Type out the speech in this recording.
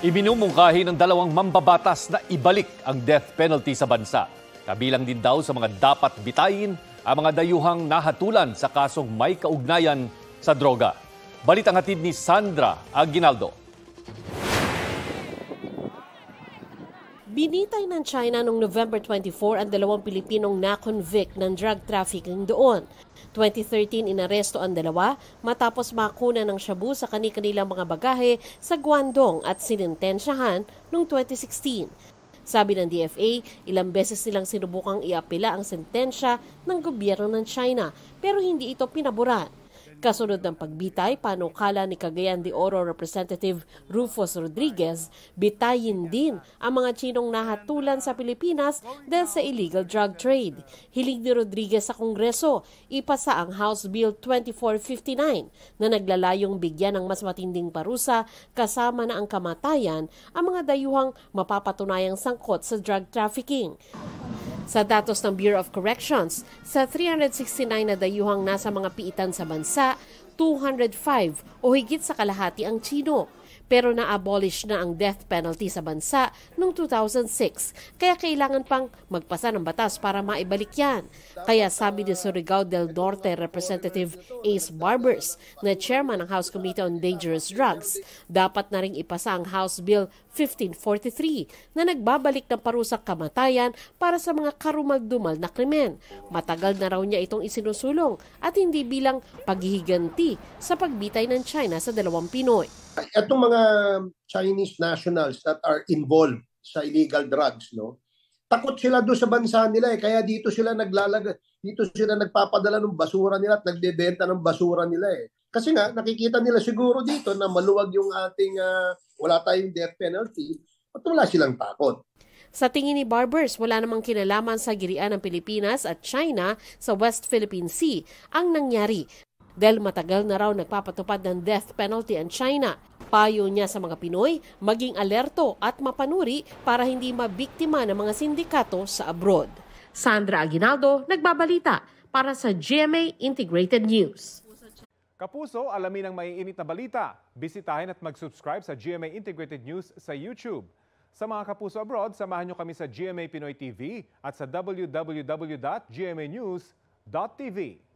Ibinumungkahi ng dalawang mambabatas na ibalik ang death penalty sa bansa. Kabilang din daw sa mga dapat bitayin ang mga dayuhang nahatulan sa kasong may kaugnayan sa droga. Balitang hatid ni Sandra Aguinaldo. Binitay ng China noong November 24 ang dalawang Pilipinong na-convict ng drug trafficking doon. 2013 inaresto ang dalawa matapos makuna ng shabu sa kanilang mga bagahe sa Guangdong at sinintensyahan noong 2016. Sabi ng DFA, ilang beses nilang sinubukang iapila ang sentensya ng gobyerno ng China pero hindi ito pinaboran. Kasunod ng pagbitay, panukala ni Cagayan de Oro Representative Rufus Rodriguez, bitayin din ang mga Chinong nahatulan sa Pilipinas dahil sa illegal drug trade. Hiling ni Rodriguez sa Kongreso, ipasa ang House Bill 2459 na naglalayong bigyan ng mas matinding parusa kasama na ang kamatayan ang mga dayuhang mapapatunayang sangkot sa drug trafficking. Sa datos ng Bureau of Corrections, sa 369 na dayuhang nasa mga piitan sa bansa, 205 o higit sa kalahati ang Chino pero na-abolish na ang death penalty sa bansa noong 2006 kaya kailangan pang magpasa ng batas para maibalik yan. Kaya sabi ni Surigao del Norte Representative Ace Barbers na chairman ng House Committee on Dangerous Drugs, dapat na rin ipasa ang House Bill 1543 na nagbabalik ng parusang kamatayan para sa mga karumaldumal na krimen. Matagal na raw niya itong isinusulong at hindi bilang paghihiganti sa pagbitay ng China sa dalawang Pinoy. Itong mga mga Chinese nationals that are involved sa illegal drugs, no? Takot sila doon sa bansa nila eh, kaya dito sila naglalag dito sila nagpapadala ng basura nila at nagbebenta ng basura nila eh. Kasi nga nakikita nila siguro dito na maluwag yung ating uh, wala tayong death penalty at wala silang takot. Sa tingin ni Barbers, wala namang kinalaman sa girian ng Pilipinas at China sa West Philippine Sea ang nangyari dahil matagal na raw nagpapatupad ng death penalty ang China. Payo niya sa mga Pinoy, maging alerto at mapanuri para hindi mabiktima ng mga sindikato sa abroad. Sandra Aguinaldo, nagbabalita para sa GMA Integrated News. Kapuso, alamin ang maiinit na balita. Bisitahin at mag-subscribe sa GMA Integrated News sa YouTube. Sa mga kapuso abroad, samahan niyo kami sa GMA Pinoy TV at sa www.gmanews.tv.